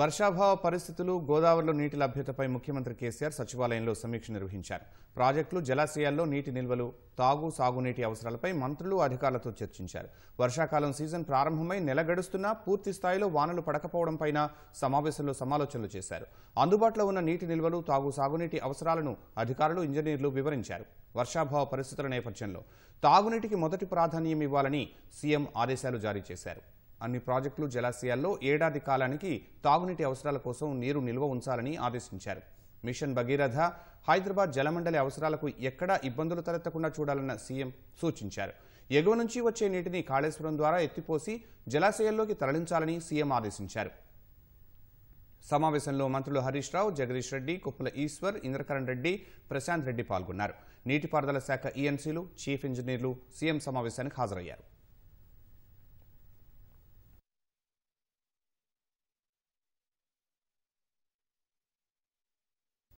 వర్షాభావ పరిస్థితులు గోదావరిలో నీటి లభ్యతపై ముఖ్యమంత్రి కేసీఆర్ సచివాలయంలో సమీక్ష నిర్వహించారు ప్రాజెక్టులు జలాశయాల్లో నీటి నిల్వలు తాగు సాగునీటి అవసరాలపై మంత్రులు అధికారులతో చర్చించారు వర్షాకాలం సీజన్ ప్రారంభమై నెల గడుస్తున్నా పూర్తి స్థాయిలో వానలు పడకపోవడంపై సమావేశంలో సమాలోచనలు చేశారు అందుబాటులో ఉన్న నీటి నిల్వలు తాగు సాగునీటి అవసరాలను అధికారులు ఇంజనీర్లు వివరించారు వర్షాభావ పరిస్థితుల నేపథ్యంలో తాగునీటికి మొదటి ప్రాధాన్యం ఇవ్వాలని సీఎం ఆదేశాలు జారీ చేశారు అన్ని ప్రాజెక్టులు జలాశయాల్లో ఏడాది కాలానికి తాగునీటి అవసరాల కోసం నీరు నిల్వ ఉంచాలని ఆదేశించారు మిషన్ భగీరథ హైదరాబాద్ జలమండలి అవసరాలకు ఎక్కడా ఇబ్బందులు తలెత్తకుండా చూడాలన్న సీఎం సూచించారు ఎగువ నుంచి వచ్చే నీటిని కాళేశ్వరం ద్వారా ఎత్తిపోసి జలాశయాల్లోకి తరలించాలని సీఎం ఆదేశించారు సమావేశంలో మంత్రులు హరీష్ రావు జగదీష్ రెడ్డి కుప్పల ఈశ్వర్ ఇంద్రకరణ్ రెడ్డి ప్రశాంత్ రెడ్డి పాల్గొన్నారు నీటిపారుదల శాఖ ఈఎన్సీలు e చీఫ్ ఇంజనీర్లు సీఎం సమావేశానికి హాజరయ్యారు